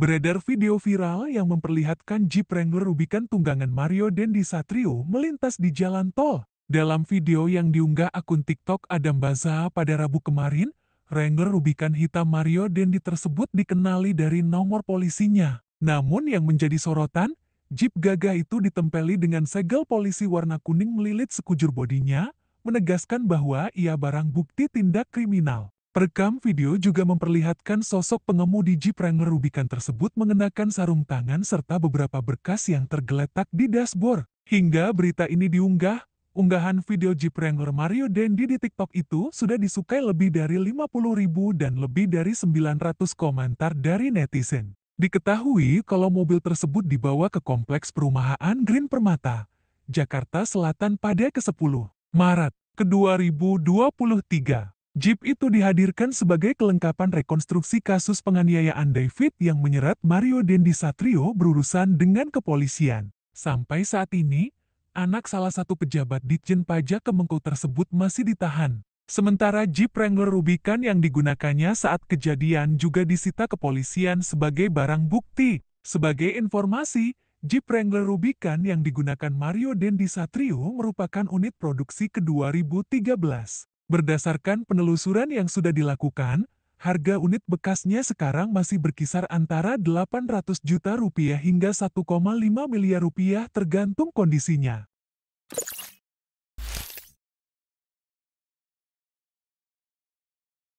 Beredar video viral yang memperlihatkan Jeep Wrangler Rubicon tunggangan Mario Dendi Satrio melintas di jalan tol. Dalam video yang diunggah akun TikTok Adam Baza pada Rabu kemarin, Wrangler Rubicon hitam Mario Dendi tersebut dikenali dari nomor polisinya. Namun yang menjadi sorotan, Jeep gagah itu ditempeli dengan segel polisi warna kuning melilit sekujur bodinya, menegaskan bahwa ia barang bukti tindak kriminal. Perekam video juga memperlihatkan sosok pengemudi Jeep Wrangler Rubicon tersebut mengenakan sarung tangan serta beberapa berkas yang tergeletak di dashboard. Hingga berita ini diunggah, unggahan video Jeep Wrangler Mario Dendi di TikTok itu sudah disukai lebih dari 50 ribu dan lebih dari 900 komentar dari netizen. Diketahui kalau mobil tersebut dibawa ke kompleks perumahan Green Permata, Jakarta Selatan pada ke-10 Maret ke 2023. Jeep itu dihadirkan sebagai kelengkapan rekonstruksi kasus penganiayaan David yang menyeret Mario Dendi Satrio berurusan dengan kepolisian. Sampai saat ini, anak salah satu pejabat Ditjen Pajak Kemengku tersebut masih ditahan. Sementara Jeep Wrangler Rubicon yang digunakannya saat kejadian juga disita kepolisian sebagai barang bukti. Sebagai informasi, Jeep Wrangler Rubicon yang digunakan Mario Dendi Satrio merupakan unit produksi ke-2013. Berdasarkan penelusuran yang sudah dilakukan, harga unit bekasnya sekarang masih berkisar antara 800 juta rupiah hingga 1,5 miliar rupiah tergantung kondisinya.